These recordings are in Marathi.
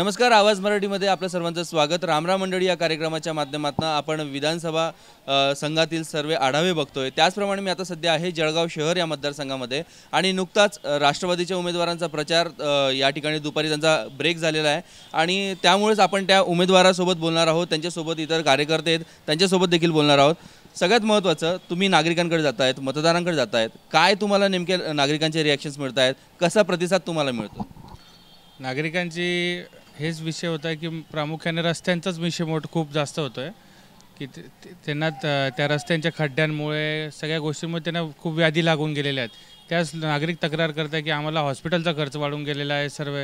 नमस्कार आवाज मराठीमध्ये आपलं सर्वांचं स्वागत रामराम मंडळी या कार्यक्रमाच्या माध्यमातून आपण विधानसभा संघातील सर्व आढावे बघतोय त्याचप्रमाणे मी आता सध्या आहे जळगाव शहर या मतदारसंघामध्ये आणि नुकताच राष्ट्रवादीच्या उमेदवारांचा प्रचार या ठिकाणी दुपारी त्यांचा ब्रेक झालेला आहे आणि त्यामुळेच आपण त्या उमेदवारासोबत बोलणार आहोत त्यांच्यासोबत इतर कार्यकर्ते आहेत त्यांच्यासोबत देखील बोलणार आहोत सगळ्यात महत्त्वाचं तुम्ही नागरिकांकडे जात आहेत मतदारांकडे जात आहेत काय तुम्हाला नेमके नागरिकांचे रिॲक्शन्स मिळत आहेत कसा प्रतिसाद तुम्हाला मिळतो नागरिकांची हेच विषय होता आहे की प्रामुख्याने रस्त्यांचाच विषय मोठ खूप जास्त होतो आहे की त्यांना त्या रस्त्यांच्या खड्ड्यांमुळे सगळ्या गोष्टींमुळे त्यांना खूप व्याधी लागून गेलेल्या आहेत त्याच नागरिक तक्रार करत आहे की आम्हाला हॉस्पिटलचा खर्च वाढून गेलेला आहे सर्व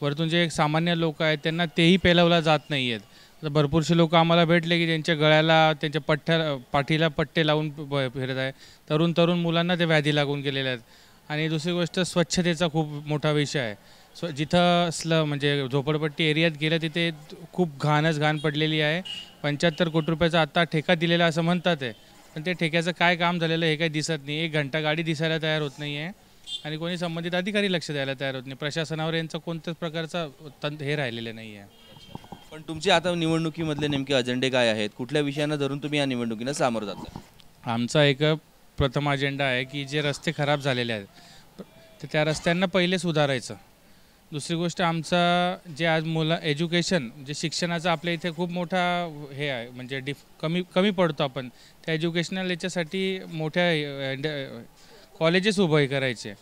वरतून जे एक सामान्य लोक आहेत त्यांना तेही पेलवला जात नाही आहेत तर भरपूरसे लोक आम्हाला भेटले की त्यांच्या गळ्याला त्यांच्या पठ्ठ्या पाठीला पट्टे लावून फिरत आहे तरुण तरुण मुलांना ते व्याधी लागून गेलेल्या आहेत आणि दुसरी गोष्ट स्वच्छतेचा खूप मोठा विषय आहे सो जिथं असलं म्हणजे झोपडपट्टी एरियात गेलं तिथे खूप घाणच घाण पडलेली आहे पंच्याहत्तर कोटी रुपयाचा आत्ता ठेका दिलेला असं म्हणतात आहे पण ते ठेक्याचं काय काम झालेलं हे काही दिसत नाही एक घंटा गाडी दिसायला तयार होत नाही आहे आणि कोणी संबंधित अधिकारी लक्ष द्यायला तयार होत नाही प्रशासनावर यांचा कोणत्याच प्रकारचा तंत्र हे राहिलेलं नाही आहे पण तुमची आता निवडणुकीमधले नेमके अजेंडे काय आहेत कुठल्या विषयांना धरून तुम्ही या निवडणुकीनं सामोरं जाता आमचा एक प्रथम अजेंडा आहे की जे रस्ते खराब झालेले आहेत तर त्या रस्त्यांना पहिले सुधारायचं दुसरी गोष्ट आमचा जे आज मुलं एज्युकेशन जे शिक्षणाचा आपल्या इथे खूप मोठा हे आहे म्हणजे डिफ कमी कमी पडतो आपण त्या एज्युकेशनल याच्यासाठी मोठ्या कॉलेजेस उभे करायचे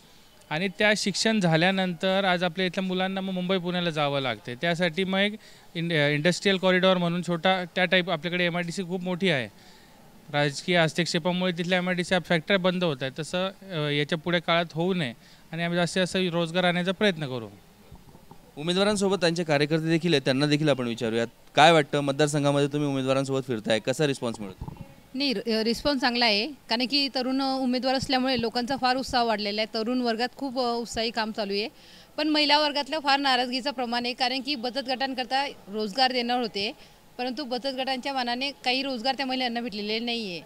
आणि त्या शिक्षण झाल्यानंतर आज आपल्या इथल्या मुलांना मग मुंबई पुण्याला जावं लागते त्यासाठी मग एक इंड इंडस्ट्रीयल कॉरिडॉर म्हणून छोटा त्या टाईप आपल्याकडे एम आय डी सी खूप मोठी आहे राजकीय हस्तक्षेपामुळे तिथल्या एम आय डी सी फॅक्टऱ्या बंद होत आहे तसं याच्या पुढे काळात होऊ नये आणि आम्ही जास्तीत जास्त रोजगार आणण्याचा प्रयत्न करू उमेदवारांसोबत त्यांचे कार्यकर्ते देखील आहेत त्यांना देखील आपण विचारूयात काय वाटतं मतदारसंघामध्ये तुम्ही उमेदवारांसोबत फिरताय कसा रिस्पॉन्स मिळतो नाही रिस्पॉन्स चांगला आहे कारण की तरुण उमेदवार असल्यामुळे लोकांचा फार उत्साह वाढलेला आहे तरुण वर्गात खूप उत्साही काम चालू आहे पण महिला वर्गातलं फार नाराजगीचं प्रमाण आहे कारण की बचत गटांकरता रोजगार देणार होते परंतु बचत गटांच्या मानाने काही रोजगार त्या महिलांना भेटलेले नाही आहे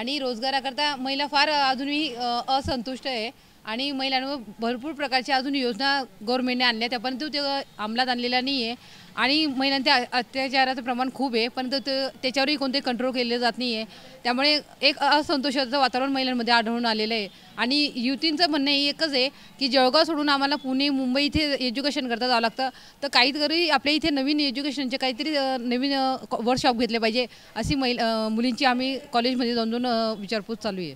आणि रोजगाराकरता महिला फार अजूनही असंतुष्ट आहे आणि महिलांवर भरपूर प्रकारच्या अजून योजना गव्हर्मेंटने आणल्या त्या परंतु ते अंमलात आणलेल्या नाही आहे आणि महिलांच्या अत्याचाराचं प्रमाण खूप आहे परंतु ते त्याच्यावरही कोणते कंट्रोल केले जात नाही आहे त्यामुळे एक असंतोषाचं वातावरण महिलांमध्ये आढळून आलेलं आहे आणि युतींचं म्हणणं हे एकच आहे की जळगाव सोडून आम्हाला पुणे मुंबई इथे एज्युकेशन करता जावं लागतं तर काहीतरी आपल्या इथे नवीन एज्युकेशनचे काहीतरी नवीन वर्कशॉप घेतले पाहिजे अशी महिला मुलींची आम्ही कॉलेजमध्ये जाऊन जाऊन विचारपूस चालू आहे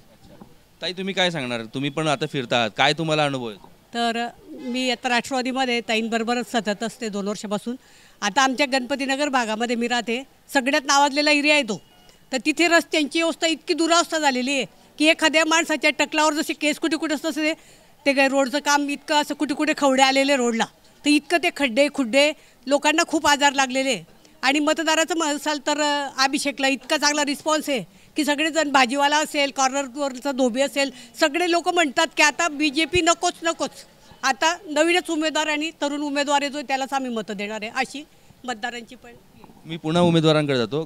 ताई तुम्ही काय सांगणार तुम्ही पण आता फिरता आहात काय तुम्हाला अनुभव तर मी आता राष्ट्रवादीमध्ये ताईंबरोबरच सतत असते दोन वर्षापासून आता आमच्या गणपतीनगर भागामध्ये मी राहते सगळ्यात नावाजलेला एरिया येतो तो तर तिथे रस्त्यांची व्यवस्था इतकी दुरावस्था झालेली आहे की एखाद्या माणसाच्या टकलावर जसे केस कुठे कुठे असतं ते काय रोडचं काम इतकं असं कुठे कुठे खवडे आलेले रोडला तर इतकं ते खड्डे खुड्डे लोकांना खूप आजार लागलेले आणि मतदाराचं म्हणसाल तर अभिषेकला इतका चांगला रिस्पॉन्स आहे की सगळेजण भाजीवाला असेल कॉर्नरवरचा धोबी असेल सगळे लोक म्हणतात की आता बी जे पी नकोच नकोच आता नवीनच उमेदवार आणि तरुण उमेदवार येतो त्यालाच आम्ही मतं देणार आहे अशी मतदारांची पण मी पुन्हा उमेदवारांकडे जातो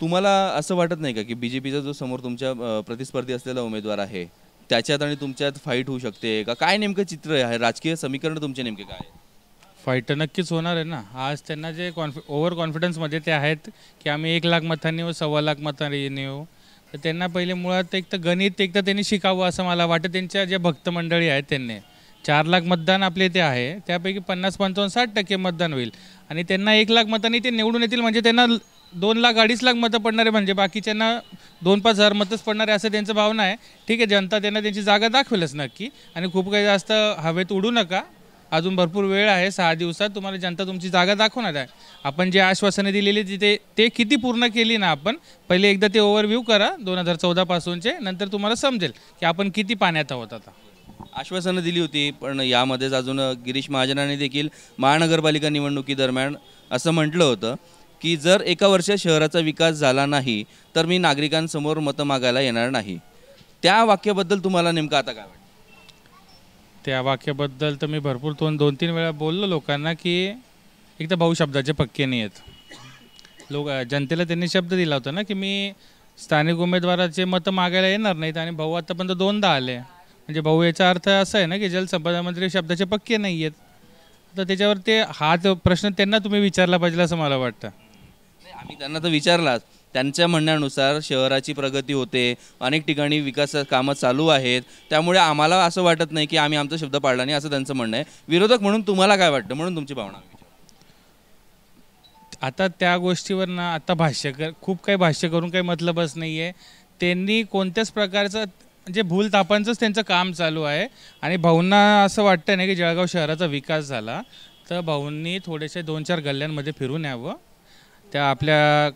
तुम्हाला असं वाटत नाही का की बी जे पीचा जो समोर तुमच्या प्रतिस्पर्धी असलेला उमेदवार आहे त्याच्यात आणि तुमच्यात फाईट होऊ शकते का काय नेमकं चित्र आहे राजकीय समीकरण तुमचे नेमके काय आहे फाईट नक्कीच होणार आहे ना आज त्यांना जे कॉन्फि ओव्हर कॉन्फिडन्समध्ये ते आहेत की आम्ही एक लाख मतांनी येऊ सव्वा लाख मतांनी नेऊ तर त्यांना पहिले मुळात एक तर गणित एक तर त्यांनी शिकावं असं मला वाटतं त्यांच्या ज्या भक्तमंडळी आहेत त्यांनी चार लाख मतदान आपले ते आहे त्यापैकी पन्नास पंचावन्न साठ टक्के मतदान होईल आणि त्यांना एक लाख मतांनी ते निवडून येतील म्हणजे त्यांना दोन लाख अडीच लाख मतं पडणारे म्हणजे बाकीच्यांना दोन पाच हजार मतच पडणारे असं त्यांचं भावना आहे ठीक आहे जनता त्यांना त्यांची जागा दाखवेलच नक्की आणि खूप काही जास्त हवेत उडू नका अजून भरपूर वेळ आहे सहा दिवसात तुम्हाला जनता तुमची जागा दाखवणार आहे आपण जे आश्वासने दिलेली तिथे ते किती पूर्ण केली ना आपण पहिले एकदा ते ओव्हरव्ह्यू करा दोन हजार चौदापासूनचे नंतर तुम्हाला समजेल की आपण किती पाण्यात आहोत आता आश्वासनं दिली होती पण यामध्येच अजून गिरीश महाजनांनी देखील महानगरपालिका निवडणुकीदरम्यान असं म्हटलं होतं की जर एका वर्ष शहराचा विकास झाला नाही तर मी नागरिकांसमोर मतं मागायला येणार नाही त्या वाक्याबद्दल तुम्हाला नेमकं आता काय वाटतं त्या वाक्याबद्दल तर मी भरपूर दोन दोन तीन वेळा बोललो लोकांना की एक तर भाऊ शब्दाचे पक्के नाही आहेत लोक जनतेला त्यांनी शब्द दिला होता ना की मी स्थानिक उमेदवाराचे मतं मागायला येणार नाहीत आणि भाऊ आतापर्यंत दोनदा आले म्हणजे भाऊ याचा अर्थ असा आहे ना की जलसंपदा मंत्री शब्दाचे पक्के नाही आहेत तर त्याच्यावर ते हा प्रश्न त्यांना तुम्ही विचारला पाहिजे असं मला वाटतं आम्ही त्यांना तर विचारलाच त्यांच्या म्हणण्यानुसार शहराची प्रगती होते अनेक ठिकाणी विकास कामं चालू आहेत त्यामुळे आम्हाला असं वाटत नाही की आम्ही आमचा शब्द पाळला नाही असं त्यांचं म्हणणं आहे विरोधक म्हणून तुम्हाला काय वाटतं म्हणून तुमची भावना आता त्या गोष्टीवर ना आता भाष्य कर खूप काही भाष्य करून काही मतलबच नाही आहे त्यांनी कोणत्याच प्रकारचं म्हणजे भूल तापांचंच त्यांचं काम चालू आहे आणि भाऊंना असं वाटतं नाही की जळगाव शहराचा विकास झाला तर भाऊंनी थोडेसे दोन चार गल्ल्यांमध्ये फिरून यावं त्या आपल्या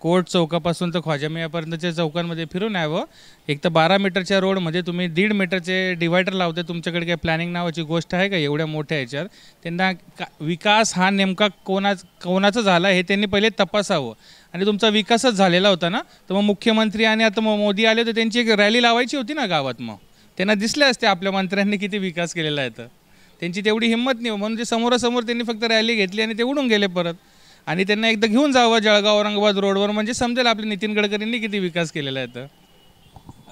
कोर्ट चौकापासून तर ख्वाजा मियापर्यंतच्या चौकांमध्ये फिरून यावं एक तर बारा मीटरच्या रोडमध्ये तुम्ही दीड मीटरचे डिवायडर लावते तुमच्याकडे काही प्लॅनिंग नावाची गोष्ट आहे का एवढ्या मोठ्या ह्याच्यात त्यांना का विकास हा नेमका कोणा कोणाचा झाला हे त्यांनी पहिले तपासावं आणि तुमचा विकासच झालेला होता ना तर मग मुख्यमंत्री आणि आता मग मोदी आले तर त्यांची एक रॅली लावायची होती ना गावात मग त्यांना दिसले असते आपल्या मंत्र्यांनी किती विकास केलेला आहे तर त्यांची तेवढी हिंमत नाही म्हणजे समोरासमोर त्यांनी फक्त रॅली घेतली आणि ते उडून गेले परत आणि त्यांना एकदा घेऊन जावं जळगाव औरंगाबाद रोडवर म्हणजे समजेल आपले नितीन गडकरींनी किती विकास केलेला आहे तर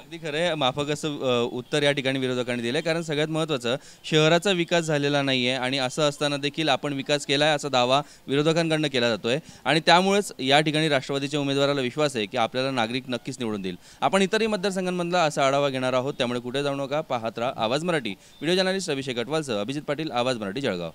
अगदी खरं आहे माफक असं उत्तर या ठिकाणी विरोधकांनी दिलं आहे कारण सगळ्यात महत्त्वाचं शहराचा विकास झालेला नाही आहे आणि असं असताना देखील आपण विकास केला आहे असा दावा विरोधकांकडनं केला जातो आहे आणि त्यामुळेच या ठिकाणी राष्ट्रवादीच्या उमेदवाराला विश्वास आहे की आपल्याला नागरिक नक्कीच निवडून देईल आपण इतरही मतदारसंघांमधला असा आढावा घेणार आहोत त्यामुळे कुठे जाऊ नका पाहत राहा आवाज मराठी व्हिडिओ जर्नलिस्ट अभिषेक अटवालसह अभिजित पाटील आवाज मराठी जळगाव